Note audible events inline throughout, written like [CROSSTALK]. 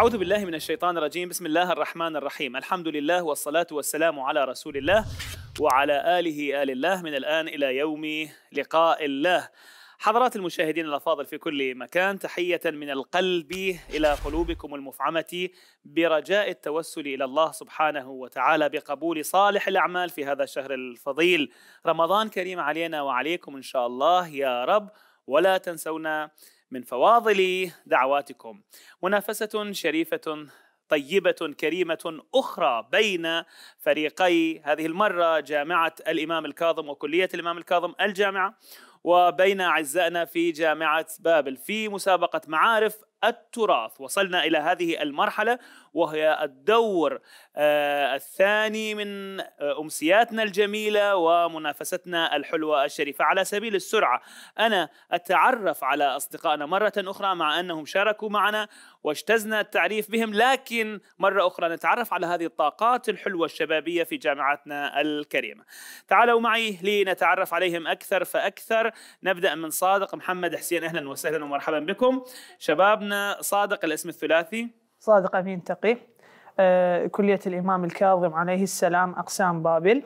أعوذ بالله من الشيطان الرجيم بسم الله الرحمن الرحيم الحمد لله والصلاة والسلام على رسول الله وعلى آله آل الله من الآن إلى يوم لقاء الله حضرات المشاهدين الافاضل في كل مكان تحيه من القلب الى قلوبكم المفعمه برجاء التوسل الى الله سبحانه وتعالى بقبول صالح الاعمال في هذا الشهر الفضيل رمضان كريم علينا وعليكم ان شاء الله يا رب ولا تنسونا من فواضل دعواتكم منافسة شريفة طيبة كريمة أخرى بين فريقي هذه المرة جامعة الإمام الكاظم وكلية الإمام الكاظم الجامعة وبين أعزائنا في جامعة بابل في مسابقة معارف التراث وصلنا إلى هذه المرحلة وهي الدور آه، الثاني من آه، أمسياتنا الجميلة ومنافستنا الحلوة الشريفة على سبيل السرعة أنا أتعرف على أصدقائنا مرة أخرى مع أنهم شاركوا معنا واجتزنا التعريف بهم لكن مرة أخرى نتعرف على هذه الطاقات الحلوة الشبابية في جامعتنا الكريمة تعالوا معي لنتعرف عليهم أكثر فأكثر نبدأ من صادق محمد حسين أهلا وسهلا ومرحبا بكم شبابنا صادق الاسم الثلاثي صادق أمين تقي آه، كلية الإمام الكاظم عليه السلام أقسام بابل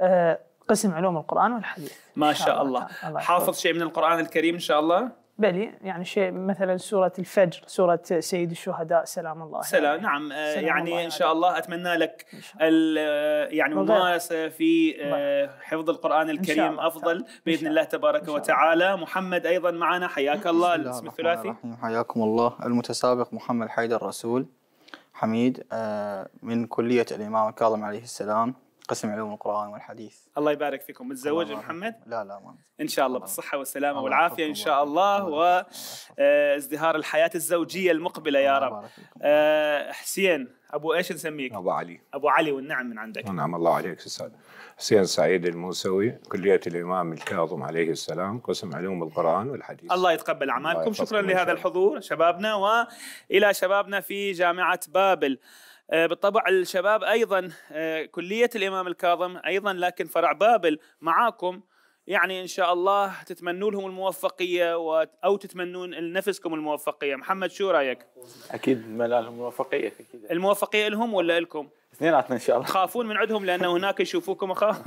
آه، قسم علوم القرآن والحديث ما شاء الله, الله. حافظ شيء من القرآن الكريم إن شاء الله بالي يعني شيء مثلا سورة الفجر سورة سيد الشهداء سلام الله سلام يعني نعم آه، سلام يعني الله إن شاء الله أتمنى لك آه، يعني ممارسة في آه، حفظ القرآن الكريم أفضل بإذن الله تبارك وتعالى محمد أيضا معنا حياك الله الاسم الثلاثي حياكم الله المتسابق محمد حيدر رسول حميد من كلية الإمام الكاظم عليه السلام قسم علوم القرآن والحديث الله يبارك فيكم متزوج محمد؟ لا لا ما إن شاء الله بالصحة والسلامة والعافية إن شاء الله وازدهار الحياة الزوجية المقبلة يا رب آه، حسين أبو إيش نسميك؟ أبو علي أبو علي والنعم من عندك نعم الله عليك أستاذ حسين سعيد الموسوي كلية الإمام الكاظم عليه السلام قسم علوم القرآن والحديث الله يتقبل أعمالكم شكرا لهذا الحضور شبابنا وإلى شبابنا في جامعة بابل آه، بالطبع الشباب ايضا آه، كليه الامام الكاظم ايضا لكن فرع بابل معاكم يعني ان شاء الله تتمنوا لهم الموفقيه او تتمنون لنفسكم الموفقيه محمد شو رايك اكيد ملالهم الموفقيه اكيد الموفقيه لهم ولا لكم اثنيناتنا ان شاء الله تخافون من عندهم لان هناك يشوفوكم اخا [LAUGHS]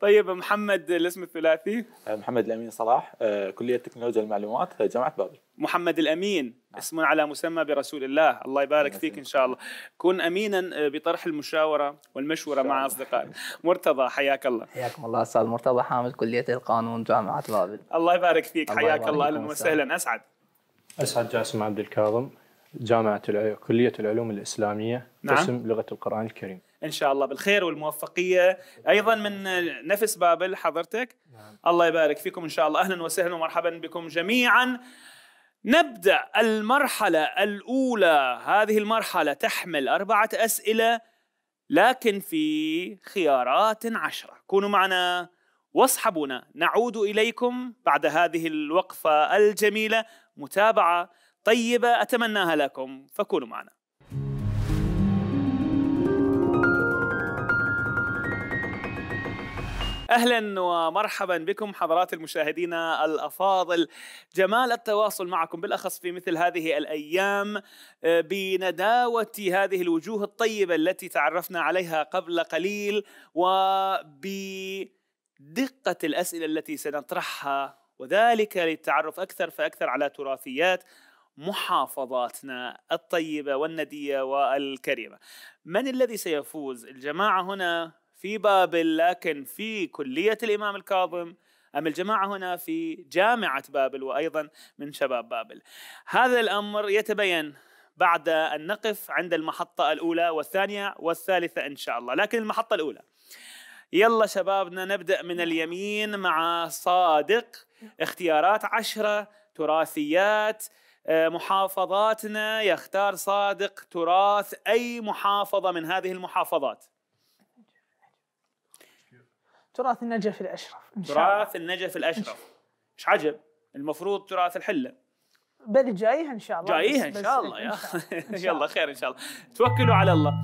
طيب محمد الاسم الثلاثي أه، محمد الامين صلاح أه، كليه تكنولوجيا المعلومات أه، جامعه بابل محمد الامين اسم على مسمى برسول الله الله يبارك فيك ان شاء الله كن امينا بطرح المشاوره والمشوره مع اصدقائك مرتضى حياك الله حياكم الله استاذ مرتضى حامل كليه القانون جامعه بابل الله يبارك فيك الله حياك الله اهلا وسهلا اسعد اسعد جاسم عبد الكاظم جامعة كلية العلوم الإسلامية نعم. قسم لغة القرآن الكريم إن شاء الله بالخير والموفقية أيضا من نفس بابل حضرتك نعم. الله يبارك فيكم إن شاء الله أهلا وسهلا ومرحبا بكم جميعا نبدأ المرحلة الأولى هذه المرحلة تحمل أربعة أسئلة لكن في خيارات عشرة كونوا معنا واصحبونا نعود إليكم بعد هذه الوقفة الجميلة متابعة طيبة أتمناها لكم فكونوا معنا اهلا ومرحبا بكم حضرات المشاهدين الافاضل جمال التواصل معكم بالاخص في مثل هذه الايام آه، بنداوه هذه الوجوه الطيبه التي تعرفنا عليها قبل قليل وبدقه الاسئله التي سنطرحها وذلك للتعرف اكثر فاكثر على تراثيات محافظاتنا الطيبة والندية والكريمة من الذي سيفوز؟ الجماعة هنا في بابل لكن في كلية الإمام الكاظم أم الجماعة هنا في جامعة بابل وأيضا من شباب بابل هذا الأمر يتبين بعد أن نقف عند المحطة الأولى والثانية والثالثة إن شاء الله لكن المحطة الأولى يلا شبابنا نبدأ من اليمين مع صادق اختيارات عشرة تراثيات آه، محافظاتنا يختار صادق تراث أي محافظة من هذه المحافظات تراث النجف الأشرف إن شاء تراث النجف الأشرف إيش عجب المفروض تراث الحله بل جايها ان شاء الله جايها ان شاء الله يا [LAUGHS] يلا خير ان شاء الله توكلوا على الله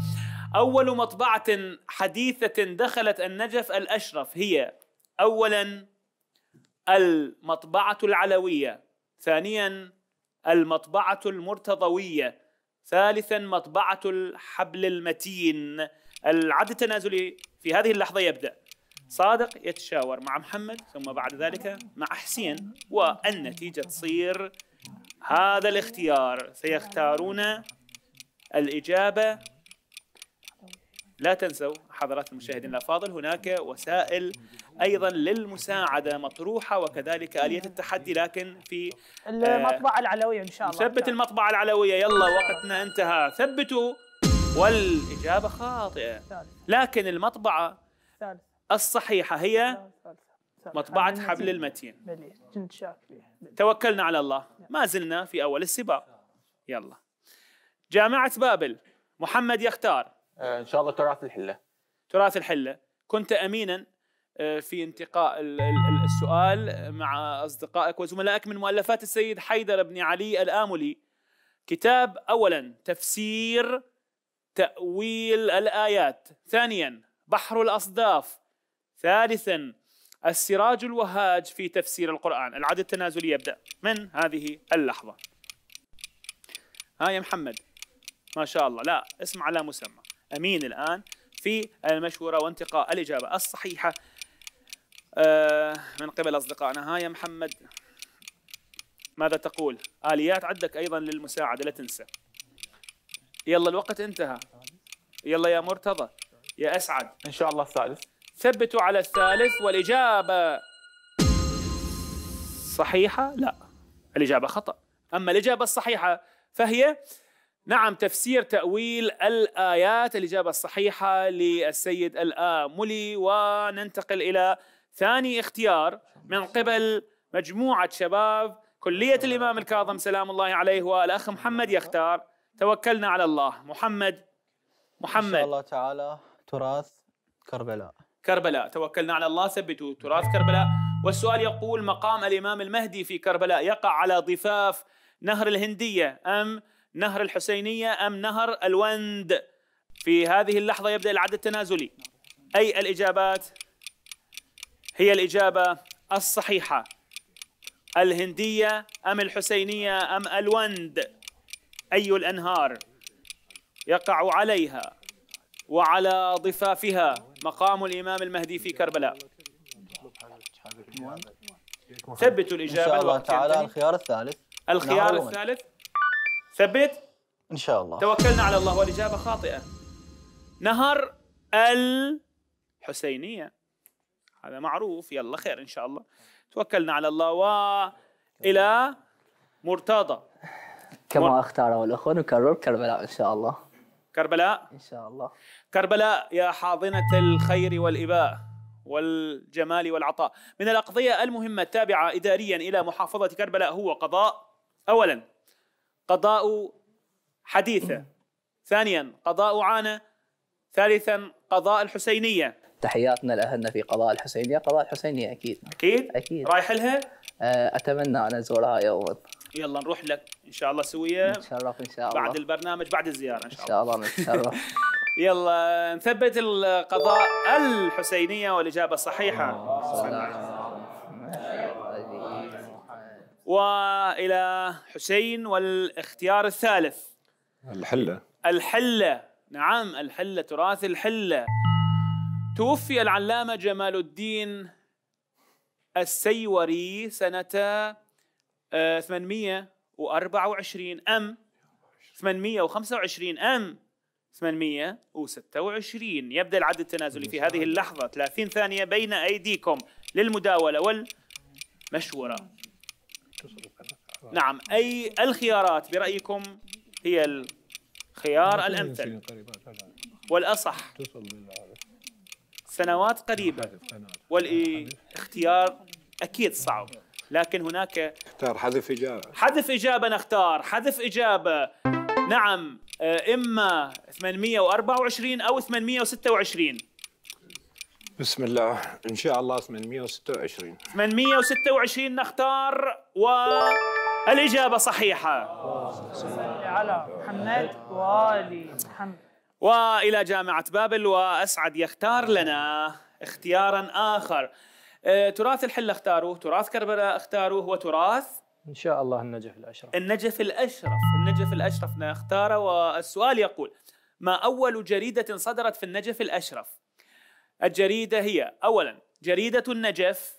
اول مطبعه حديثه دخلت النجف الاشرف هي اولا المطبعه العلويه ثانيا المطبعة المرتضوية ثالثا مطبعة الحبل المتين العد التنازلي في هذه اللحظة يبدأ صادق يتشاور مع محمد ثم بعد ذلك مع حسين والنتيجة تصير هذا الاختيار سيختارون الإجابة لا تنسوا حضرات المشاهدين الافاضل هناك وسائل ايضا للمساعده مطروحه وكذلك اليه التحدي لكن في المطبعه آه، العلويه ان شاء الله ثبت المطبعه العلويه يلا وقتنا انتهى ثبتوا والاجابه خاطئه لكن المطبعه الصحيحه هي مطبعه حبل المتين توكلنا على الله ما زلنا في اول السباق يلا جامعه بابل محمد يختار آه، ان شاء الله تراث الحله تراث الحله كنت امينا آه، في انتقاء السؤال مع اصدقائك وزملائك من مؤلفات السيد حيدر بن علي الاملي كتاب اولا تفسير تاويل الايات ثانيا بحر الاصداف ثالثا السراج الوهاج في تفسير القرآن العد التنازلي يبدأ من هذه اللحظة ها يا محمد ما شاء الله لا اسم على مسمى أمين الآن في المشورة وانتقاء الإجابة الصحيحة آه، من قبل أصدقائنا ها يا محمد ماذا تقول آليات عندك أيضا للمساعدة لا تنسى يلا الوقت انتهى يلا يا مرتضى يا أسعد إن شاء الله الثالث ثبتوا على الثالث والإجابة صحيحة لا الإجابة خطأ أما الإجابة الصحيحة فهي نعم تفسير تأويل الآيات الإجابة الصحيحة للسيد الآملي وننتقل إلى ثاني اختيار من قبل مجموعة شباب كلية الإمام الكاظم سلام الله عليه والأخ محمد يختار توكلنا على الله محمد محمد إن شاء الله تعالى تراث كربلاء كربلاء توكلنا على الله ثبتوا تراث كربلاء والسؤال يقول مقام الإمام المهدي في كربلاء يقع على ضفاف نهر الهندية أم نهر الحسينية أم نهر الوند في هذه اللحظة يبدأ العد التنازلي أي الإجابات هي الإجابة الصحيحة الهندية أم الحسينية أم الوند أي الأنهار يقع عليها وعلى ضفافها مقام الإمام المهدي في كربلاء ثبتوا الإجابة إن شاء الله تعالى الخيار الثالث الخيار الثالث ثبت ان شاء الله توكلنا على الله والاجابه خاطئه نهر الحسينيه هذا معروف يلا خير ان شاء الله توكلنا على الله والى مرتضى كما اختاره الاخوان نكرر كربلاء ان شاء الله كربلاء ان شاء الله كربلاء يا حاضنه الخير والاباء والجمال والعطاء من الاقضيه المهمه التابعه اداريا الى محافظه كربلاء هو قضاء اولا قضاء حديثة ثانيا قضاء عانة ثالثا قضاء الحسينية تحياتنا لأهلنا في قضاء الحسينية قضاء الحسينية أكيد أكيد أكيد رايح لها آه، أتمنى أن أزورها يوم يلا نروح لك إن شاء الله سوية نتشرف إن شاء الله بعد البرنامج بعد الزيارة إن شاء, الله إن شاء الله نتشرف [LAUGHS] يلا نثبت القضاء الحسينية والإجابة الصحيحة آه، والى حسين والاختيار الثالث الحله الحله نعم الحله تراث الحله توفي العلامه جمال الدين السيوري سنه 824 آه، ام 825 ام 826 يبدا العد التنازلي في هذه اللحظه 30 ثانيه بين ايديكم للمداوله والمشوره نعم أي الخيارات برأيكم هي الخيار الأمثل والأصح سنوات قريبة والاختيار أكيد صعب لكن هناك اختار حذف إجابة حذف إجابة نختار حذف إجابة نعم آه، إما 824 أو 826 بسم الله ان شاء الله 826 826 نختار و الإجابة صحيحة على محمد والي محمد وإلى جامعة بابل وأسعد يختار لنا اختيارا آخر أه، تراث الحل اختاروه تراث كربلاء اختاروه وتراث إن شاء الله النجف الأشرف النجف الأشرف النجف الأشرف نختاره والسؤال يقول ما أول جريدة صدرت في النجف الأشرف الجريدة هي أولا جريدة النجف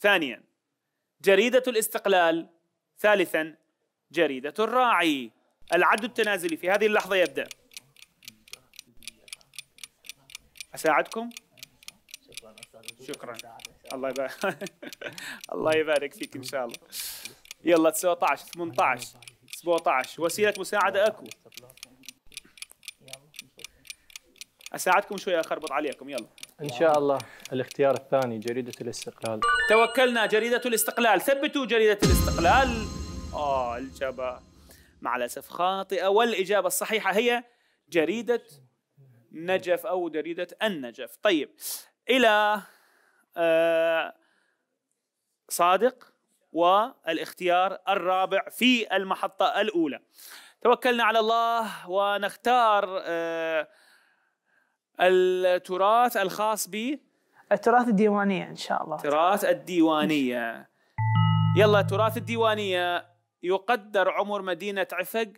ثانيا جريدة الاستقلال ثالثا جريدة الراعي العد التنازلي في هذه اللحظة يبدأ أساعدكم؟ شكرا الله يبارك [LAUGHS] الله يبارك فيك إن شاء الله يلا 19 18 17 وسيلة مساعدة أكو اساعدكم شويه اخربط عليكم يلا ان شاء الله الاختيار الثاني جريده الاستقلال توكلنا جريده الاستقلال ثبتوا جريده الاستقلال اه الاجابه مع الاسف خاطئه والاجابه الصحيحه هي جريده نجف او جريده النجف طيب الى آه، صادق والاختيار الرابع في المحطه الاولى توكلنا على الله ونختار آه التراث الخاص ب التراث الديوانية إن شاء الله تراث الديوانية يلا تراث الديوانية يقدر عمر مدينة عفق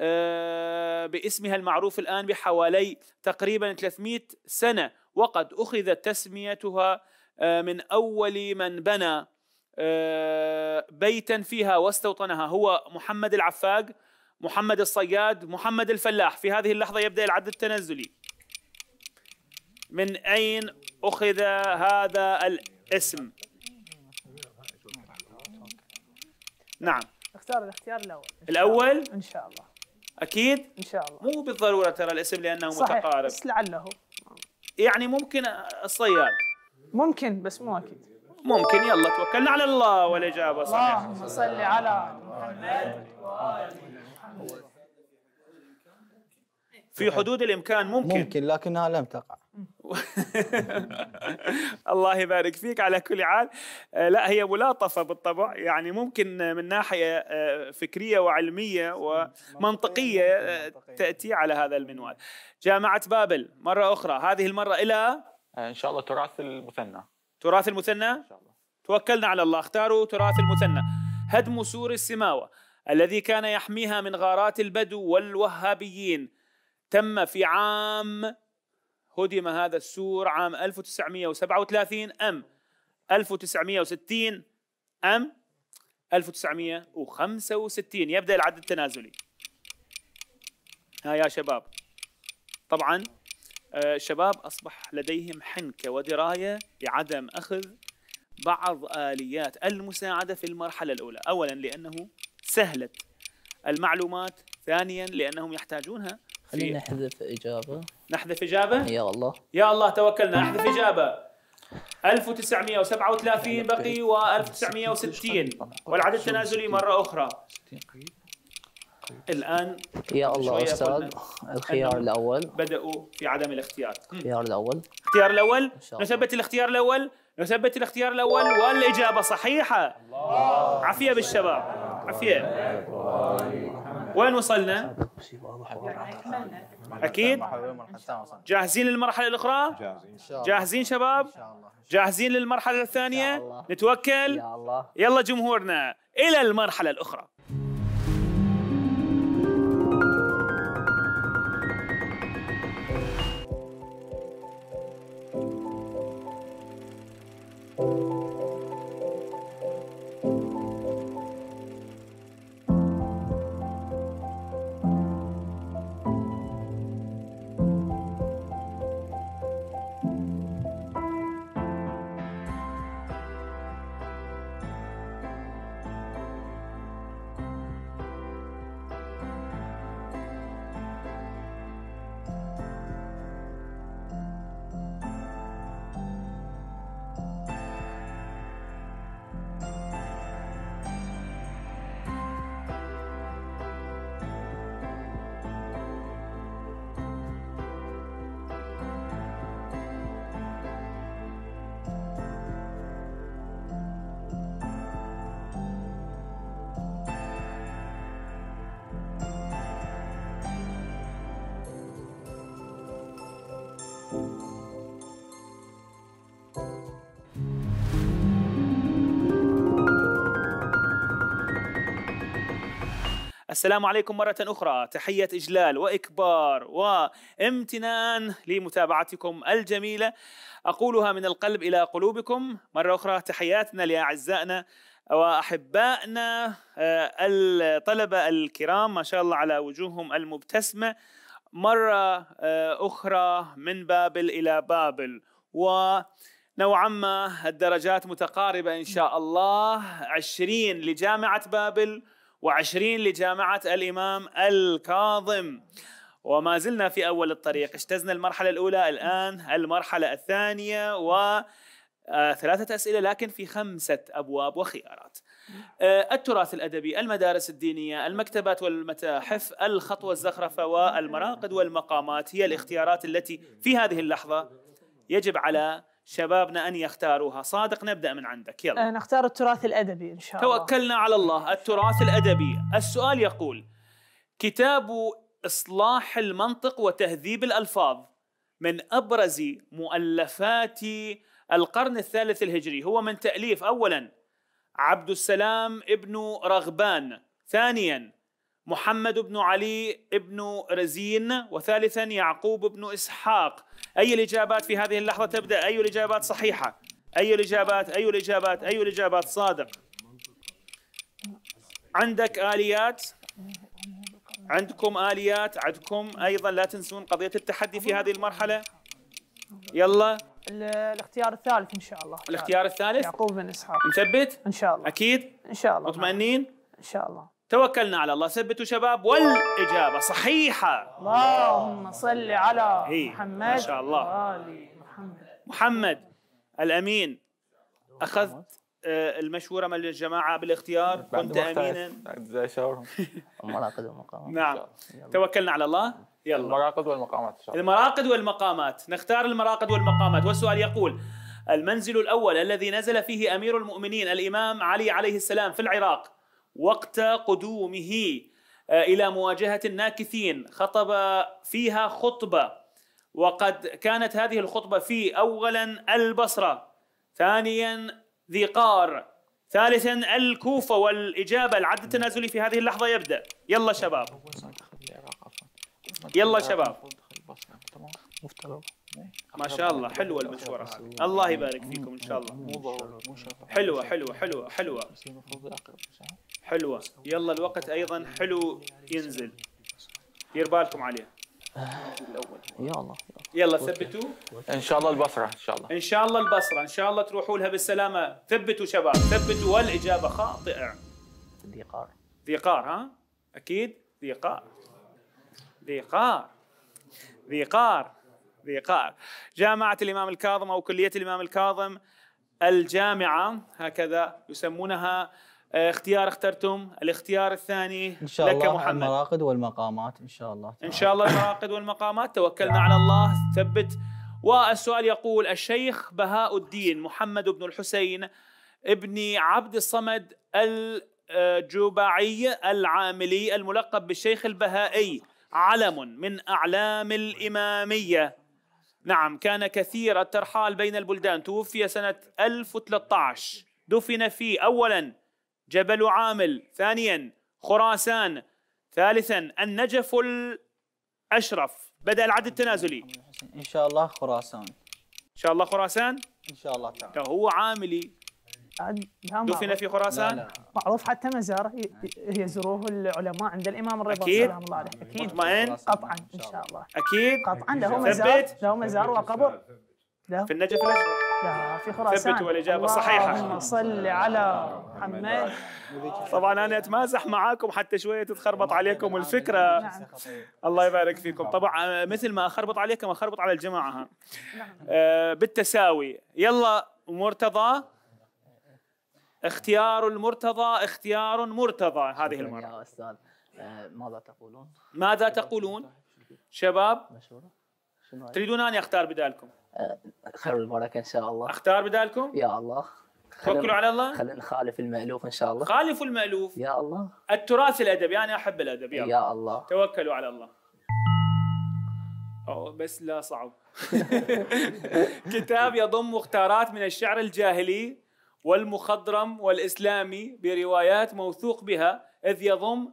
آه، باسمها المعروف الآن بحوالي تقريبا 300 سنة وقد أخذت تسميتها آه، من أول من بنى آه، بيتا فيها واستوطنها هو محمد العفاق محمد الصياد محمد الفلاح في هذه اللحظة يبدأ العد التنزلي من أين أخذ هذا الاسم نعم اختار الاختيار الأول الأول إن شاء الله أكيد إن شاء الله مو بالضرورة ترى الاسم لأنه صحيح. متقارب بس لعله يعني ممكن الصياد ممكن بس مو أكيد ممكن يلا توكلنا على الله والإجابة صحيحة اللهم صل على محمد وآل في حدود الإمكان ممكن ممكن لكنها لم تقع [LAUGHS] الله يبارك فيك على كل حال آه، لا هي ملاطفة بالطبع يعني ممكن من ناحية آه، فكرية وعلمية ومنطقية يعني آه، تأتي على هذا المنوال جامعة بابل مرة أخرى هذه المرة إلى إن شاء الله تراث المثنى تراث المثنى إن شاء الله توكلنا على الله اختاروا تراث المثنى هدم سور السماوة الذي كان يحميها من غارات البدو والوهابيين تم في عام هدم هذا السور عام 1937 أم 1960 أم 1965 يبدأ العد التنازلي ها يا شباب طبعا آه، الشباب أصبح لديهم حنكة ودراية لعدم أخذ بعض آليات المساعدة في المرحلة الأولى أولا لأنه سهلت المعلومات ثانيا لأنهم يحتاجونها خلينا نحذف اجابه نحذف اجابه يا الله يا الله توكلنا نحذف اجابه 1937 بقي و 1960 والعدد التنازلي مره اخرى طيب. الان يا الله استاذ الخيار الاول بداوا في عدم الاختيار الخيار الاول الاختيار الاول نثبت الاختيار الاول نثبت الاختيار الاول والاجابه صحيحه الله. عافيه بالشباب عافيه وين وصلنا اكيد جاهزين للمرحله الاخرى جاهزين جاهزين شباب جاهزين للمرحله الثانيه نتوكل يلا جمهورنا الى المرحله الاخرى السلام عليكم مرة أخرى تحية إجلال وإكبار وامتنان لمتابعتكم الجميلة أقولها من القلب إلى قلوبكم مرة أخرى تحياتنا لأعزائنا وأحبائنا آه، الطلبة الكرام ما شاء الله على وجوههم المبتسمة مرة آه، أخرى من بابل إلى بابل و نوعا ما الدرجات متقاربة إن شاء الله عشرين لجامعة بابل وعشرين لجامعة الإمام الكاظم وما زلنا في أول الطريق اجتزنا المرحلة الأولى الآن المرحلة الثانية و آه، ثلاثة أسئلة لكن في خمسة أبواب وخيارات آه، التراث الأدبي المدارس الدينية المكتبات والمتاحف الخط والزخرفة والمراقد والمقامات هي الاختيارات التي في هذه اللحظة يجب على شبابنا ان يختاروها صادق نبدا من عندك يلا أه، نختار التراث الادبي ان شاء الله توكلنا على الله التراث الادبي السؤال يقول كتاب اصلاح المنطق وتهذيب الالفاظ من ابرز مؤلفات القرن الثالث الهجري هو من تاليف اولا عبد السلام ابن رغبان ثانيا محمد بن علي بن رزين وثالثا يعقوب بن إسحاق أي الإجابات في هذه اللحظة تبدأ أي الإجابات صحيحة أي الإجابات أي الإجابات أي الإجابات صادق عندك آليات عندكم آليات عندكم أيضا لا تنسون قضية التحدي في هذه المرحلة يلا الاختيار الثالث ان شاء الله الاختيار الثالث يعقوب بن اسحاق مثبت ان شاء الله اكيد ان شاء الله مطمئنين ان شاء الله توكلنا على الله ثبتوا شباب والإجابة صحيحة اللهم صل على إيه، محمد ما شاء الله محمد محمد الأمين أخذت آه، المشورة من الجماعة بالاختيار كنت أمينا بعد المراقد [LAUGHS] والمقامات نعم توكلنا على الله يلا المراقد والمقامات المراقد والمقامات نختار المراقد والمقامات والسؤال يقول المنزل الأول الذي نزل فيه أمير المؤمنين الإمام علي عليه السلام في العراق وقت قدومه آه، الى مواجهه الناكثين خطب فيها خطبه وقد كانت هذه الخطبه في اولا البصره ثانيا ذي قار ثالثا الكوفه والاجابه العد التنازلي في هذه اللحظه يبدا يلا شباب يلا شباب ما شاء الله حلوه المشوره هذه الله يبارك فيكم ان شاء الله حلوه حلوه حلوه حلوه حلوة يلا الوقت أيضا حلو ينزل دير بالكم عليه الأول يلا ثبتوا إن شاء الله البصرة إن شاء الله إن شاء الله البصرة إن شاء الله تروحوا لها بالسلامة ثبتوا شباب ثبتوا والإجابة خاطئة ذي قار ذي قار ها أكيد ذي قار ذي قار ذي قار ذي قار جامعة الإمام الكاظم أو كلية الإمام الكاظم الجامعة هكذا يسمونها آه، اختيار اخترتم الاختيار الثاني ان شاء لك الله محمد المراقد والمقامات ان شاء الله تعالى. ان شاء الله المراقد والمقامات توكلنا على الله ثبت والسؤال يقول الشيخ بهاء الدين محمد بن الحسين ابن عبد الصمد الجبعي العاملي الملقب بالشيخ البهائي علم من اعلام الاماميه نعم كان كثير الترحال بين البلدان توفي سنه 1013 دفن في اولا جبل عامل ثانيا خراسان ثالثا النجف الأشرف بدأ العد التنازلي إن شاء الله خراسان إن شاء الله خراسان إن شاء الله تعالى هو عاملي دفن في خراسان؟ لا لا. معروف حتى مزار يزوروه العلماء عند الامام الرضا أكيد. سلام الله عليه اكيد مطمئن قطعا ان شاء الله اكيد قطعا له مزار له مزار وقبر في النجف الاشرف في خراسان ثبتوا الإجابة صحيحة صل على محمد طبعا أنا أتمازح معاكم حتى شوية تتخربط عليكم الفكرة نعم. الله يبارك فيكم طبعا مثل ما أخربط عليكم أخربط على الجماعة نعم. ها. آه، بالتساوي يلا مرتضى اختيار المرتضى اختيار مرتضى هذه المرة يا أستاذ آه، ماذا تقولون؟ ماذا تقولون؟ شباب؟ تريدون أن أختار بدالكم؟ خير البركه ان شاء الله اختار بدالكم؟ يا الله توكلوا على الله خلينا نخالف المألوف ان شاء الله خالفوا المألوف يا الله التراث الادبي يعني انا احب الادب يا, يا الله توكلوا على الله أو بس لا صعب [LAUGHS] كتاب يضم مختارات من الشعر الجاهلي والمخضرم والإسلامي بروايات موثوق بها إذ يضم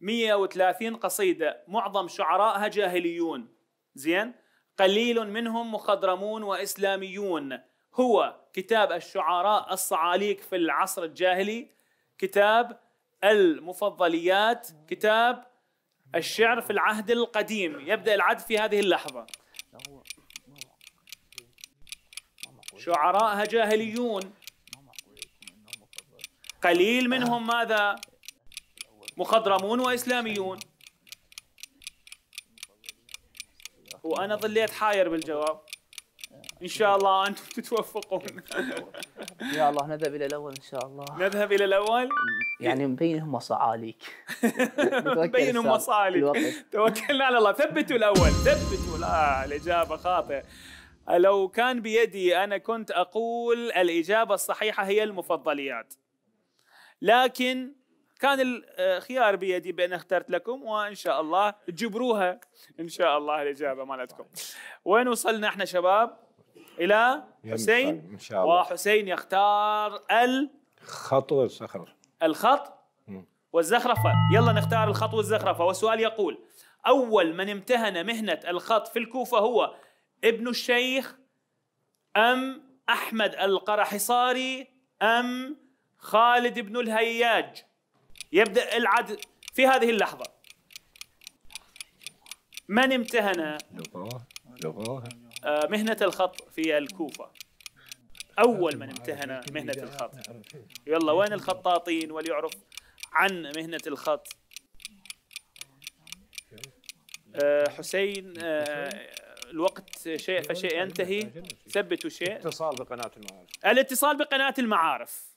130 قصيدة معظم شعرائها جاهليون زين قليل منهم مخضرمون واسلاميون هو كتاب الشعراء الصعاليك في العصر الجاهلي كتاب المفضليات كتاب الشعر في العهد القديم يبدا العد في هذه اللحظه شعراء جاهليون قليل منهم ماذا مخضرمون واسلاميون وانا ظليت حاير بالجواب ان شاء الله انتم [LAUGHS] تتوفقون يا الله نذهب الى الاول ان شاء الله نذهب الى الاول يعني مبين هم صعاليك [LAUGHS] مبين هم صعاليك توكلنا على الله ثبتوا الاول ثبتوا لا الاجابه خاطئه لو كان بيدي انا كنت اقول الاجابه الصحيحه هي المفضليات لكن كان الخيار آه، بيدي بان اخترت لكم وان شاء الله تجبروها ان شاء الله الاجابه مالتكم وين وصلنا احنا شباب الى حسين ان شاء الله وحسين يختار الخط والزخرفه الخط والزخرفه يلا نختار الخط والزخرفه والسؤال يقول اول من امتهن مهنه الخط في الكوفه هو ابن الشيخ ام احمد القرحصاري ام خالد بن الهياج يبدأ العدل في هذه اللحظة من امتهن آه، مهنة الخط في الكوفة أول من امتهن مهنة الخط يلا وين الخطاطين وليعرف عن مهنة الخط آه، حسين آه، الوقت شيء فشيء ينتهي ثبتوا شيء اتصال بقناة المعارف الاتصال بقناة المعارف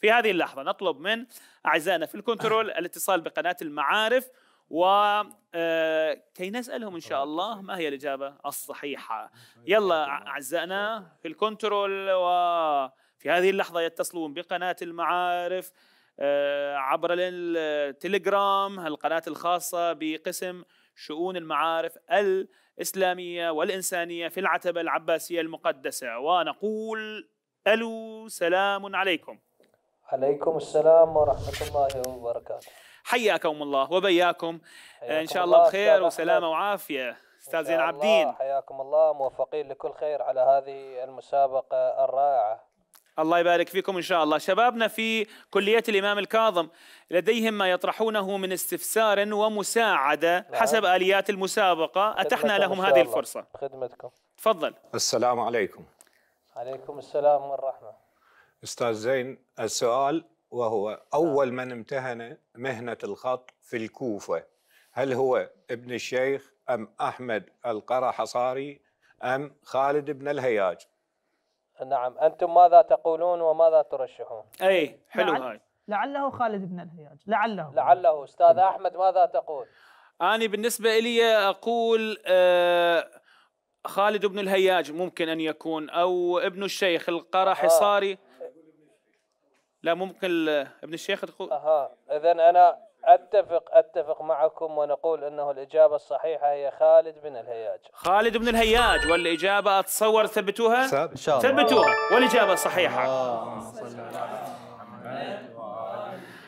في هذه اللحظة نطلب من أعزائنا في الكنترول [LAUGHS] الاتصال بقناة المعارف وكي آه، نسألهم إن شاء الله ما هي الإجابة الصحيحة يلا أعزائنا في الكنترول وفي هذه اللحظة يتصلون بقناة المعارف آه، عبر التليجرام القناة الخاصة بقسم شؤون المعارف الإسلامية والإنسانية في العتبة العباسية المقدسة ونقول ألو سلام عليكم عليكم السلام ورحمة الله وبركاته حياكم الله وبياكم إن شاء الله بخير وسلامة وعافية أستاذ زين عابدين حياكم الله موفقين لكل خير على هذه المسابقة الرائعة الله يبارك فيكم ان شاء الله شبابنا في كليه الامام الكاظم لديهم ما يطرحونه من استفسار ومساعده نعم. حسب اليات المسابقه اتحنا لهم هذه الفرصه خدمتكم تفضل السلام عليكم عليكم السلام والرحمه استاذ زين السؤال وهو اول نعم. من امتهن مهنه الخط في الكوفه هل هو ابن الشيخ ام احمد القرى حصاري ام خالد بن الهياج؟ نعم انتم ماذا تقولون وماذا ترشحون؟ اي حلو لعل... هاي لعله خالد بن الهياج لعله لعله استاذ احمد ماذا تقول؟ انا بالنسبه لي اقول آه خالد بن الهياج ممكن ان يكون او ابن الشيخ القرى حصاري آه. لا ممكن ابن الشيخ تقول اها اذا انا اتفق اتفق معكم ونقول انه الاجابه الصحيحه هي خالد بن الهياج خالد بن الهياج والاجابه اتصور ثبتوها ثبتوها والاجابه صحيحه آه.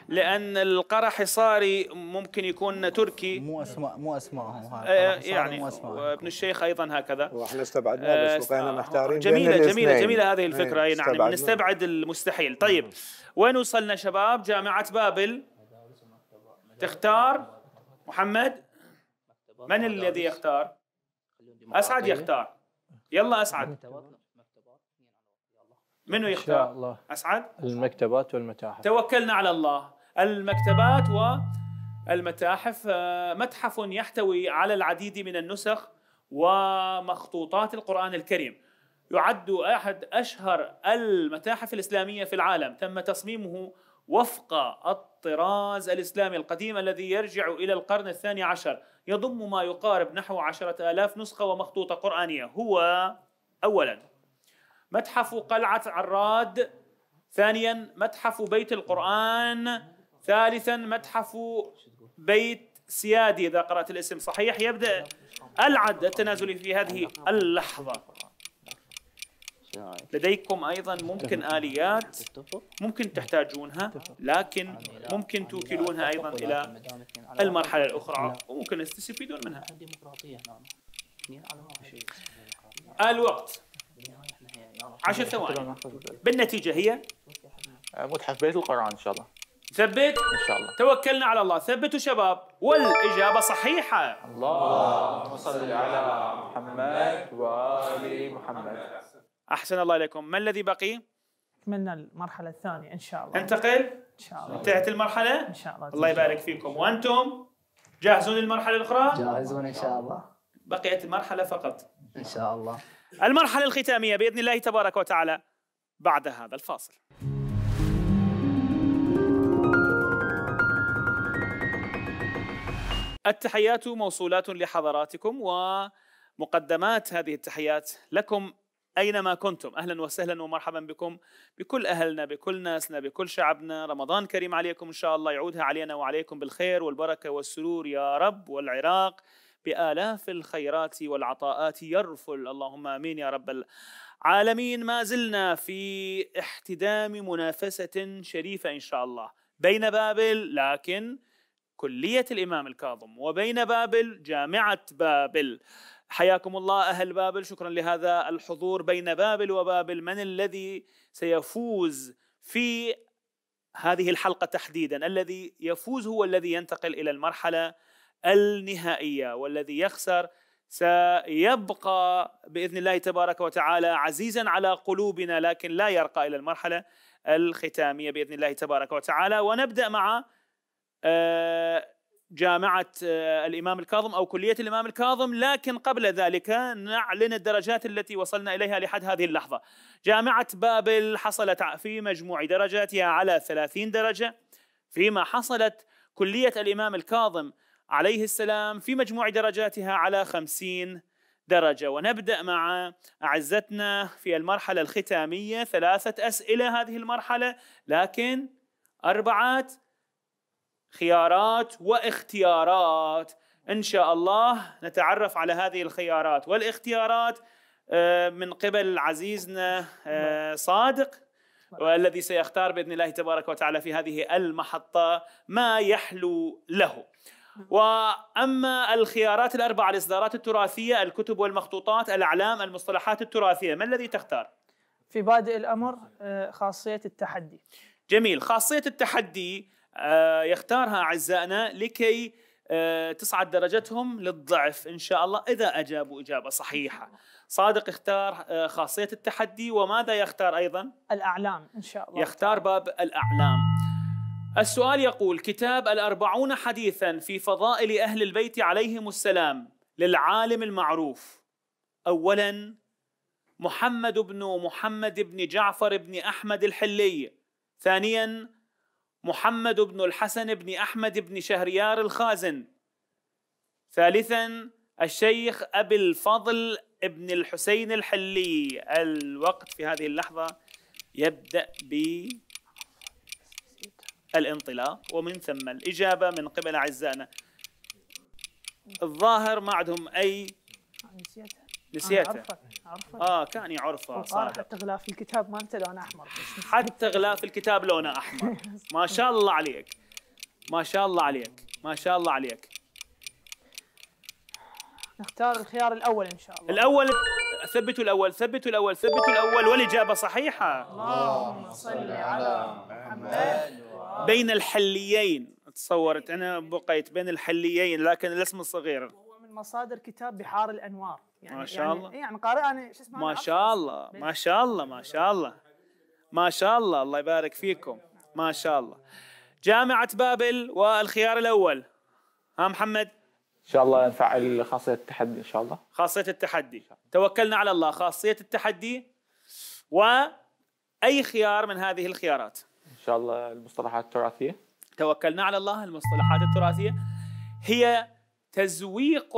لان القرع حصاري ممكن يكون تركي مو اسماء مو اسماءهم آه يعني مو أسماء الشيخ ايضا هكذا واحنا استبعدناه بس وقعنا آه، آه، محتارين جميله جميله جميله هذه الفكره اي نعم نستبعد المستحيل طيب وين وصلنا شباب جامعه بابل تختار محمد من الذي يختار اسعد يختار يلا اسعد منو يختار؟ إن شاء الله. اسعد المكتبات والمتاحف توكلنا على الله المكتبات والمتاحف آه، متحف يحتوي على العديد من النسخ ومخطوطات القرآن الكريم يعد أحد أشهر المتاحف الإسلامية في العالم تم تصميمه وفق الطراز الإسلامي القديم الذي يرجع إلى القرن الثاني عشر يضم ما يقارب نحو عشرة آلاف نسخة ومخطوطة قرآنية هو أولا متحف قلعة عراد ثانيا متحف بيت القرآن ثالثا متحف بيت سيادي إذا قرأت الاسم صحيح يبدأ العد التنازلي في هذه اللحظة لديكم أيضا ممكن آليات ممكن تحتاجونها لكن ممكن توكلونها أيضا إلى المرحلة الأخرى وممكن تستفيدون منها الوقت عشر ثواني بالنتيجة هي متحف بيت القرآن إن شاء الله ثبت ان شاء الله توكلنا على الله ثبتوا شباب والاجابه صحيحه اللهم صل على محمد وال محمد احسن الله اليكم ما الذي بقي نتمنى المرحله الثانيه ان شاء الله انتقل ان شاء الله انتهت المرحله ان شاء الله الله يبارك فيكم وانتم جاهزون للمرحله الاخرى جاهزون ان شاء الله بقيت المرحله فقط ان شاء الله المرحله الختاميه باذن الله تبارك وتعالى بعد هذا الفاصل التحيات موصولات لحضراتكم ومقدمات هذه التحيات لكم اينما كنتم اهلا وسهلا ومرحبا بكم بكل اهلنا بكل ناسنا بكل شعبنا رمضان كريم عليكم ان شاء الله يعودها علينا وعليكم بالخير والبركه والسرور يا رب والعراق بالاف الخيرات والعطاءات يرفل اللهم امين يا رب العالمين ما زلنا في احتدام منافسه شريفه ان شاء الله بين بابل لكن كلية الإمام الكاظم وبين بابل جامعة بابل حياكم الله أهل بابل شكرا لهذا الحضور بين بابل وبابل من الذي سيفوز في هذه الحلقة تحديدا الذي يفوز هو الذي ينتقل إلى المرحلة النهائية والذي يخسر سيبقى باذن الله تبارك وتعالى عزيزا على قلوبنا لكن لا يرقى الى المرحله الختاميه باذن الله تبارك وتعالى ونبدا مع آه، جامعة آه، الإمام الكاظم أو كلية الإمام الكاظم لكن قبل ذلك نعلن الدرجات التي وصلنا إليها لحد هذه اللحظة جامعة بابل حصلت في مجموع درجاتها على 30 درجة فيما حصلت كلية الإمام الكاظم عليه السلام في مجموع درجاتها على 50 درجة ونبدأ مع أعزتنا في المرحلة الختامية ثلاثة أسئلة هذه المرحلة لكن أربعة خيارات واختيارات ان شاء الله نتعرف على هذه الخيارات والاختيارات آه، من قبل عزيزنا آه، صادق والذي سيختار باذن الله تبارك وتعالى في هذه المحطه ما يحلو له. واما الخيارات الاربعه الاصدارات التراثيه، الكتب والمخطوطات، الاعلام، المصطلحات التراثيه، ما الذي تختار؟ في بادئ الامر آه، خاصيه التحدي. جميل، خاصيه التحدي آه، يختارها اعزائنا لكي آه، تصعد درجتهم للضعف ان شاء الله اذا اجابوا اجابه صحيحه. صادق اختار آه، خاصيه التحدي وماذا يختار ايضا؟ الاعلام ان شاء الله. يختار باب الاعلام. السؤال يقول كتاب الأربعون حديثا في فضائل أهل البيت عليهم السلام للعالم المعروف أولا محمد بن محمد بن جعفر بن أحمد الحلي ثانيا محمد بن الحسن بن احمد بن شهريار الخازن ثالثا الشيخ ابي الفضل بن الحسين الحلي الوقت في هذه اللحظه يبدا ب الانطلاق ومن ثم الاجابه من قبل اعزائنا الظاهر ما عندهم اي نسيته عرفه عرفه اه كاني عرفه صراحه حتى غلاف الكتاب مالته لونه احمر حتى غلاف الكتاب لونه احمر [LAUGHS] ما شاء الله عليك ما شاء الله عليك ما شاء الله عليك نختار الخيار الاول ان شاء الله الاول ثبتوا الاول ثبتوا الاول ثبتوا الاول والاجابه صحيحه اللهم صل على محمد بين الحليين تصورت انا بقيت بين الحليين لكن الاسم الصغير مصادر كتاب بحار الانوار يعني ما شاء يعني الله يعني, يعني قارئ انا شو اسمه ما شاء الله ما شاء الله ما شاء الله ما شاء الله الله يبارك فيكم ما شاء الله جامعة بابل والخيار الأول ها محمد إن شاء الله نفعل خاصية التحدي إن شاء الله خاصية التحدي توكلنا على الله خاصية التحدي وأي خيار من هذه الخيارات إن شاء الله المصطلحات التراثية توكلنا على الله المصطلحات التراثية هي تزويق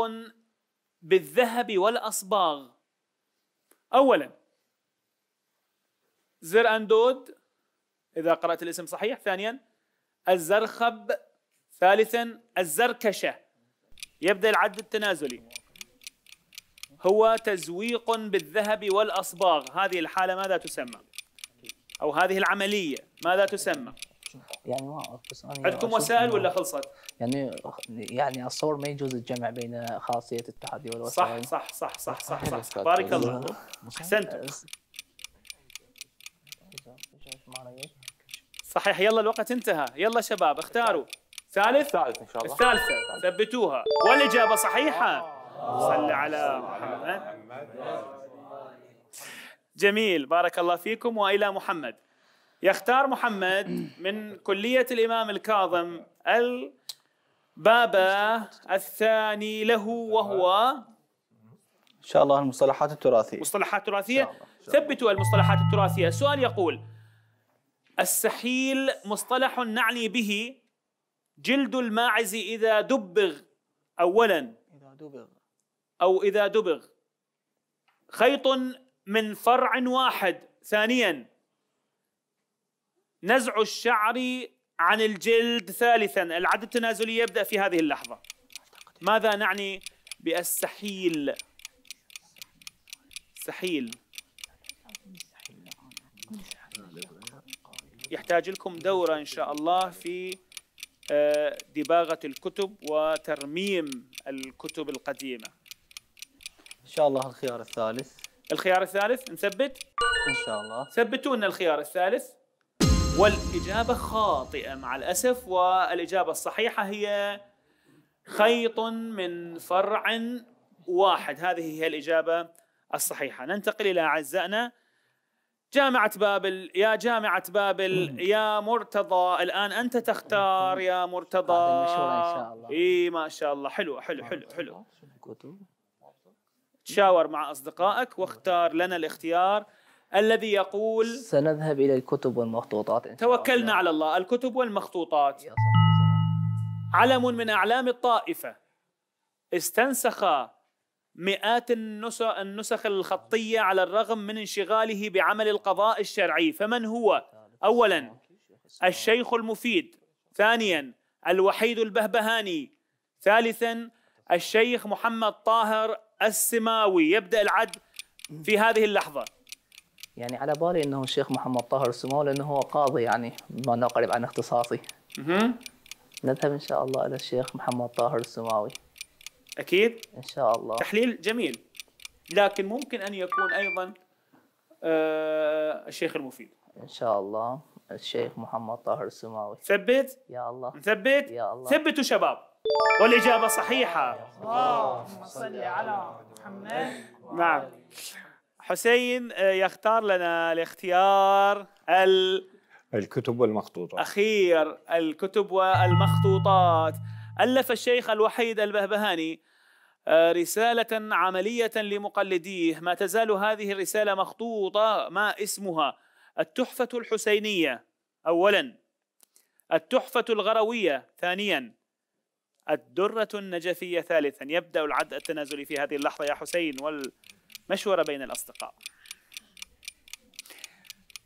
بالذهب والأصباغ أولا زر أندود إذا قرأت الاسم صحيح ثانيا الزرخب ثالثا الزركشة يبدأ العد التنازلي هو تزويق بالذهب والأصباغ هذه الحالة ماذا تسمى؟ أو هذه العملية ماذا تسمى؟ يعني ما بس انا عندكم وسائل ولا خلصت؟ يعني يعني اتصور ما يجوز الجمع بين خاصيه التحدي والوسائل صح صح صح صح صح, صح, بارك الله احسنت أه، صحيح يلا الوقت انتهى يلا شباب اختاروا ثالث الثالث ان شاء الله الثالثه ثبتوها والاجابه صحيحه صل على محمد جميل بارك الله فيكم والى محمد يختار محمد من كلية الإمام الكاظم الباب الثاني له وهو إن شاء الله المصطلحات التراثية مصطلحات تراثية ثبتوا المصطلحات التراثية السؤال يقول السحيل مصطلح نعني به جلد الماعز إذا دبغ أولا إذا دبغ أو إذا دبغ خيط من فرع واحد ثانيا نزع الشعر عن الجلد ثالثا العد التنازلي يبدأ في هذه اللحظة ماذا نعني بالسحيل سحيل يحتاج لكم دورة إن شاء الله في آه، دباغة الكتب وترميم الكتب القديمة إن شاء الله الخيار الثالث الخيار الثالث نثبت إن شاء الله ثبتوا لنا الخيار الثالث والإجابة خاطئة مع الأسف والإجابة الصحيحة هي خيط من فرع واحد هذه هي الإجابة الصحيحة ننتقل إلى أعزائنا جامعة بابل يا جامعة بابل يا مرتضى الآن أنت تختار يا مرتضى إن شاء الله إي ما شاء الله حلو حلو حلو حلو تشاور مع أصدقائك واختار لنا الاختيار الذي يقول سنذهب إلى الكتب والمخطوطات توكلنا على الله الكتب والمخطوطات علم من أعلام الطائفة استنسخ مئات النسخ الخطية على الرغم من انشغاله بعمل القضاء الشرعي فمن هو؟ أولا الشيخ المفيد ثانيا الوحيد البهبهاني ثالثا الشيخ محمد طاهر السماوي يبدأ العد في هذه اللحظة يعني على بالي انه الشيخ محمد طاهر السماوي لانه هو قاضي يعني ما نقرب عن اختصاصي. اها نذهب ان شاء الله الى الشيخ محمد طاهر السماوي. اكيد ان شاء الله. تحليل جميل لكن ممكن ان يكون ايضا آه الشيخ المفيد. ان شاء الله الشيخ محمد طاهر السماوي. ثبت؟ يا الله. ثبت يا الله. ثبتوا شباب. والاجابه صحيحه. اللهم صل على محمد. نعم. حسين آه، يختار لنا الاختيار ال الكتب والمخطوطات أخير الكتب والمخطوطات ألف الشيخ الوحيد البهبهاني آه، رسالة عملية لمقلديه ما تزال هذه الرسالة مخطوطة ما اسمها التحفة الحسينية أولا التحفة الغروية ثانيا الدرة النجفية ثالثا يبدأ العد التنازلي في هذه اللحظة يا حسين وال مشورة بين الأصدقاء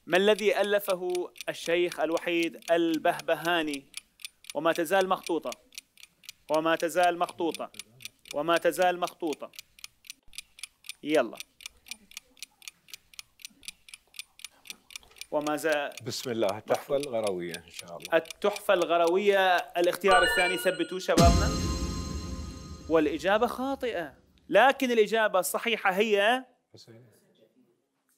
ما الذي ألفه الشيخ الوحيد البهبهاني وما تزال مخطوطة وما تزال مخطوطة وما تزال مخطوطة يلا وما زال بسم الله التحفة الغروية إن شاء الله التحفة الغروية الاختيار الثاني ثبتوا شبابنا والإجابة خاطئة لكن الإجابة الصحيحة هي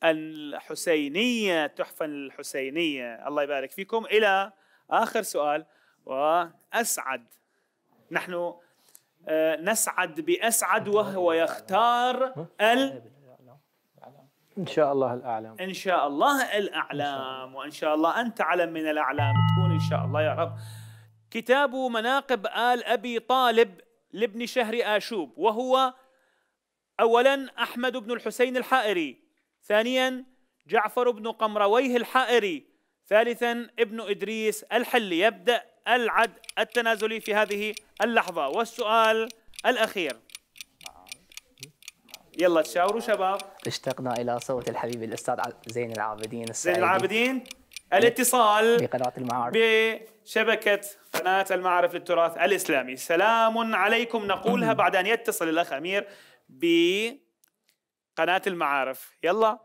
الحسينية تحفة الحسينية الله يبارك فيكم إلى آخر سؤال وأسعد نحن آه، نسعد بأسعد وهو يختار ال إن شاء الله الأعلام إن شاء الله الأعلام وإن شاء الله أنت علم من الأعلام تكون إن شاء الله يا رب كتاب مناقب آل أبي طالب لابن شهر آشوب وهو اولا احمد بن الحسين الحائري ثانيا جعفر بن قمرويه الحائري ثالثا ابن ادريس الحلي يبدا العد التنازلي في هذه اللحظه والسؤال الاخير يلا تشاوروا شباب اشتقنا الى صوت الحبيب الاستاذ زين العابدين السعيدي زين العابدين الاتصال بقناه المعارف بشبكه قناه المعارف للتراث الاسلامي سلام عليكم نقولها [CLEARS THROAT] بعد ان يتصل الاخ امير بقناة المعارف يلا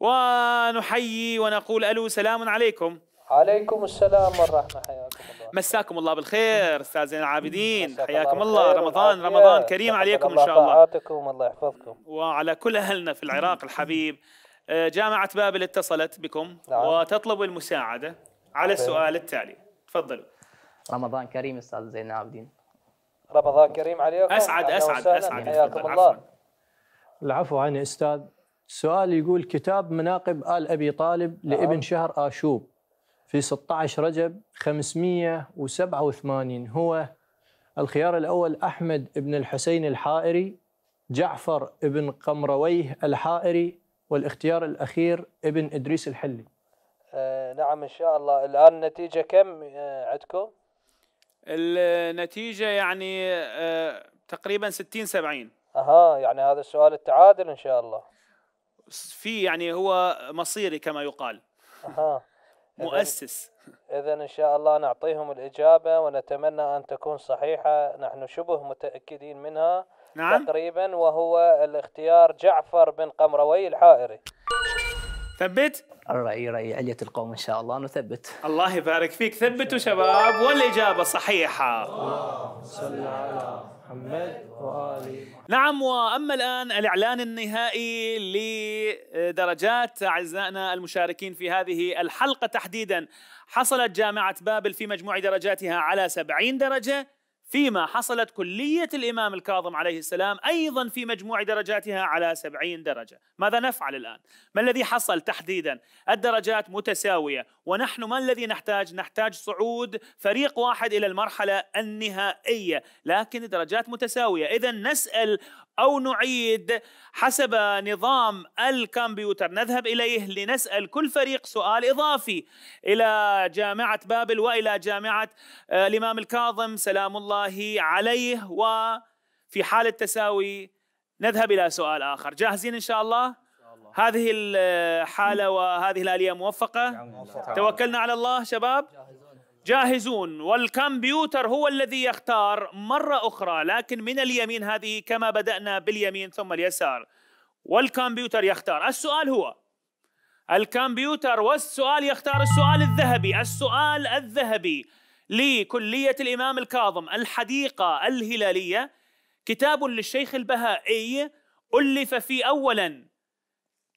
ونحيي ونقول ألو سلام عليكم عليكم السلام والرحمة حياكم الله مساكم الله بالخير استاذ زين العابدين حياكم الله, الله. رمضان رمضان كريم عليكم الله ان شاء الله طاعاتكم الله يحفظكم وعلى كل اهلنا في العراق الحبيب آه، جامعة بابل اتصلت بكم نعم. وتطلب المساعدة على السؤال التالي تفضلوا رمضان كريم استاذ زين العابدين رمضان كريم عليكم اسعد اسعد اسعد حياكم الله عفواً. العفو عني استاذ سؤال يقول كتاب مناقب ال ابي طالب نعم. لابن شهر اشوب في 16 رجب 587 هو الخيار الاول احمد بن الحسين الحائري جعفر بن قمرويه الحائري والاختيار الاخير ابن ادريس الحلي آه نعم ان شاء الله الان النتيجه كم آه عندكم النتيجه يعني آه، تقريبا 60 70 اها يعني هذا السؤال التعادل ان شاء الله في يعني هو مصيري كما يقال اها مؤسس اذا ان شاء الله نعطيهم الاجابه ونتمنى ان تكون صحيحه نحن شبه متاكدين منها نعم تقريبا وهو الاختيار جعفر بن قمروي الحائري ثبت الرأي رأي علية القوم إن شاء الله نثبت الله يبارك فيك ثبتوا شباب والإجابة صحيحة اللهم صل على محمد وآل نعم وأما الآن الإعلان النهائي لدرجات أعزائنا المشاركين في هذه الحلقة تحديدا حصلت جامعة بابل في مجموع درجاتها على 70 درجة فيما حصلت كلية الإمام الكاظم عليه السلام أيضا في مجموع درجاتها على سبعين درجة ماذا نفعل الآن؟ ما الذي حصل تحديدا؟ الدرجات متساوية ونحن ما الذي نحتاج؟ نحتاج صعود فريق واحد إلى المرحلة النهائية لكن الدرجات متساوية إذا نسأل أو نعيد حسب نظام الكمبيوتر نذهب إليه لنسأل كل فريق سؤال إضافي إلى جامعة بابل وإلى جامعة آه، الإمام الكاظم سلام الله عليه وفي حال التساوي نذهب إلى سؤال آخر جاهزين إن شاء الله؟ هذه الحاله آه، وهذه الاليه نعم، موفقه توكلنا على الله شباب جاهزون والكمبيوتر هو الذي يختار مرة أخرى لكن من اليمين هذه كما بدأنا باليمين ثم اليسار والكمبيوتر يختار السؤال هو الكمبيوتر والسؤال يختار السؤال الذهبي السؤال الذهبي لكلية الإمام الكاظم الحديقة الهلالية كتاب للشيخ البهائي ألف في أولا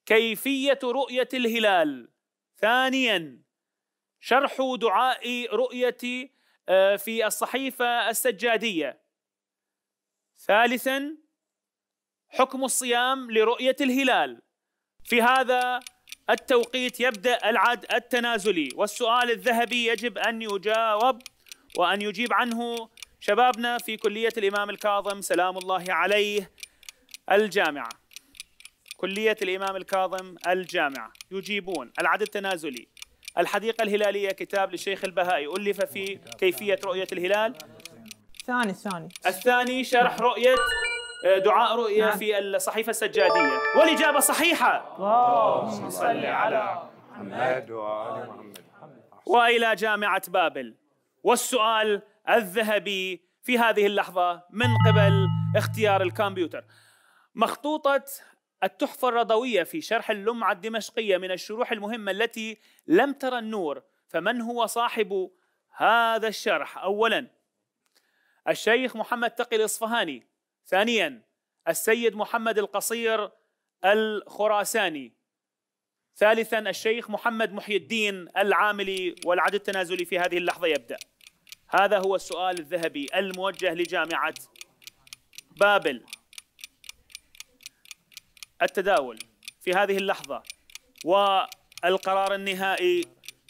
كيفية رؤية الهلال ثانيا شرح دعاء رؤية آه، في الصحيفة السجادية ثالثا حكم الصيام لرؤية الهلال في هذا التوقيت يبدأ العد التنازلي والسؤال الذهبي يجب أن يجاوب وأن يجيب عنه شبابنا في كلية الإمام الكاظم سلام الله عليه الجامعة كلية الإمام الكاظم الجامعة يجيبون العد التنازلي الحديقة الهلالية كتاب للشيخ البهائي ألف في كيفية رؤية الهلال الثاني الثاني الثاني شرح رؤية آه، دعاء رؤية نعم. في الصحيفة السجادية والإجابة صحيحة اللهم صل على محمد وآل محمد وإلى جامعة بابل والسؤال الذهبي في هذه اللحظة من قبل اختيار الكمبيوتر مخطوطة التحفة الرضوية في شرح اللمعة الدمشقية من الشروح المهمة التي لم ترى النور فمن هو صاحب هذا الشرح أولا الشيخ محمد تقي الإصفهاني ثانيا السيد محمد القصير الخراساني ثالثا الشيخ محمد محي الدين العاملي والعد التنازلي في هذه اللحظة يبدأ هذا هو السؤال الذهبي الموجه لجامعة بابل التداول في هذه اللحظة والقرار النهائي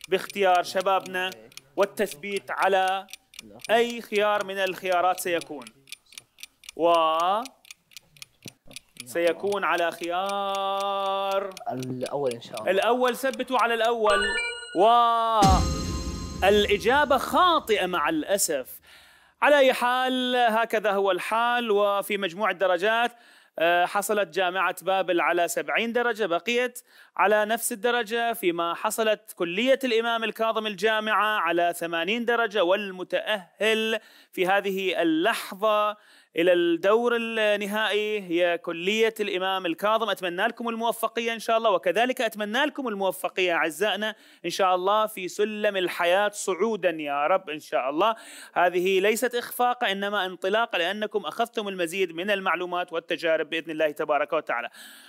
باختيار شبابنا والتثبيت على أي خيار من الخيارات سيكون و سيكون على خيار الأول إن شاء الله الأول ثبتوا على الأول و الإجابة خاطئة مع الأسف على أي حال هكذا هو الحال وفي مجموع الدرجات آه، حصلت جامعة بابل على 70 درجة بقيت على نفس الدرجة فيما حصلت كلية الإمام الكاظم الجامعة على 80 درجة والمتأهل في هذه اللحظة الى الدور النهائي هي كليه الامام الكاظم اتمنى لكم الموفقيه ان شاء الله وكذلك اتمنى لكم الموفقيه اعزائنا ان شاء الله في سلم الحياه صعودا يا رب ان شاء الله هذه ليست اخفاق انما انطلاق لانكم اخذتم المزيد من المعلومات والتجارب باذن الله تبارك وتعالى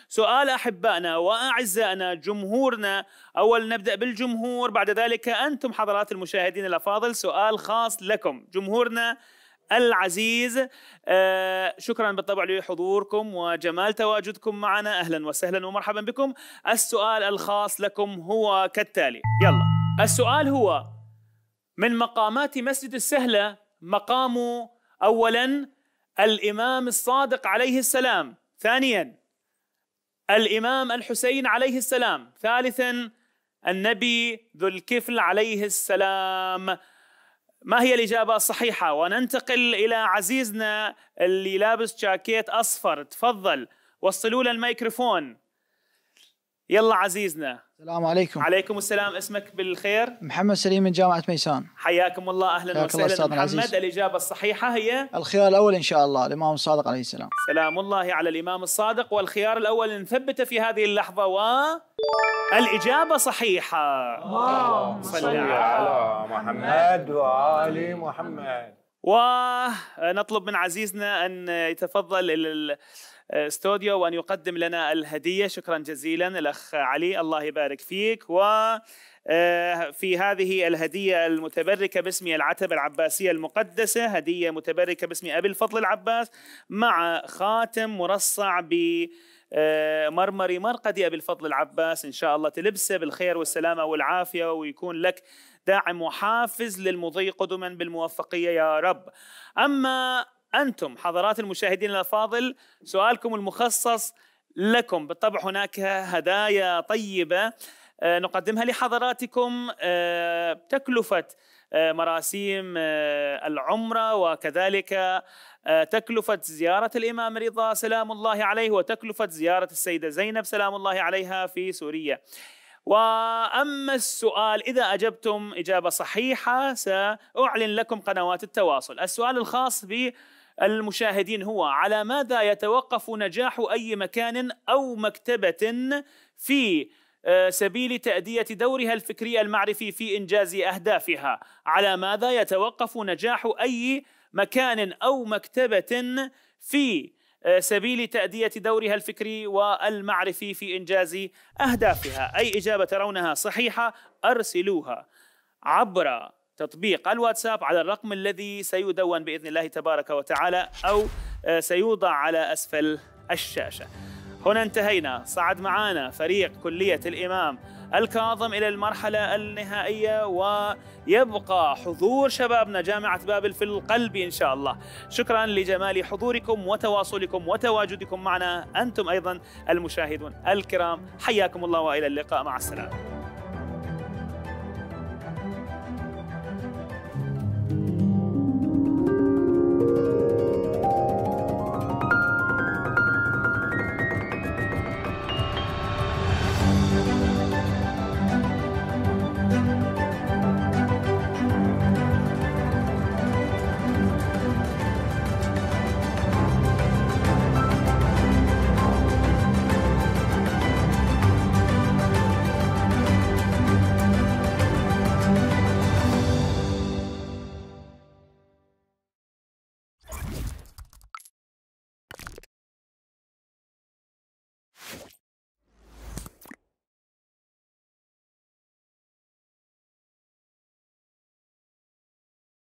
سؤال احبائنا واعزائنا جمهورنا اول نبدا بالجمهور بعد ذلك انتم حضرات المشاهدين الافاضل سؤال خاص لكم جمهورنا العزيز آه، شكرا بالطبع لحضوركم وجمال تواجدكم معنا اهلا وسهلا ومرحبا بكم السؤال الخاص لكم هو كالتالي يلا السؤال هو من مقامات مسجد السهله مقام اولا الامام الصادق عليه السلام ثانيا الامام الحسين عليه السلام ثالثا النبي ذو الكفل عليه السلام ما هي الإجابة الصحيحة وننتقل إلى عزيزنا اللي لابس جاكيت أصفر تفضل وصلوا له الميكروفون يلا عزيزنا السلام عليكم عليكم السلام اسمك بالخير محمد سليم من جامعة ميسان حياكم الله أهلا وسهلا محمد العزيز. الإجابة الصحيحة هي الخيار الأول إن شاء الله الإمام الصادق عليه السلام سلام الله على الإمام الصادق والخيار الأول نثبته في هذه اللحظة و الإجابة صحيحة اللهم صلى على محمد وآل محمد ونطلب من عزيزنا أن يتفضل إلى الاستوديو وأن يقدم لنا الهدية شكرا جزيلا الأخ علي الله يبارك فيك و آه، في هذه الهدية المتبركة باسم العتبة العباسية المقدسة هدية متبركة باسم أبي الفضل العباس مع خاتم مرصع ب آه، مرمري مرقدي أبي الفضل العباس إن شاء الله تلبسه بالخير والسلامة والعافية ويكون لك داعم وحافز للمضي قدما بالموفقيه يا رب. اما انتم حضرات المشاهدين الافاضل سؤالكم المخصص لكم بالطبع هناك هدايا طيبه آه، نقدمها لحضراتكم آه، تكلفه آه، مراسيم العمره وكذلك تكلفة زيارة الإمام رضا سلام الله عليه وتكلفة زيارة السيدة زينب سلام الله عليها في سوريا واما السؤال اذا اجبتم اجابه صحيحه ساعلن لكم قنوات التواصل. السؤال الخاص بالمشاهدين هو على ماذا يتوقف نجاح اي مكان او مكتبه في آه، سبيل تأدية دورها الفكري المعرفي في إنجاز أهدافها على ماذا يتوقف نجاح أي مكان أو مكتبة في آه، سبيل تأدية دورها الفكري والمعرفي في إنجاز أهدافها أي إجابة ترونها صحيحة أرسلوها عبر تطبيق الواتساب على الرقم الذي سيدون بإذن الله تبارك وتعالى أو آه، سيوضع على أسفل الشاشة هنا انتهينا صعد معنا فريق كلية الإمام الكاظم إلى المرحلة النهائية ويبقى حضور شبابنا جامعة بابل في القلب إن شاء الله شكرا لجمال حضوركم وتواصلكم وتواجدكم معنا أنتم أيضا المشاهدون الكرام حياكم الله وإلى اللقاء مع السلامة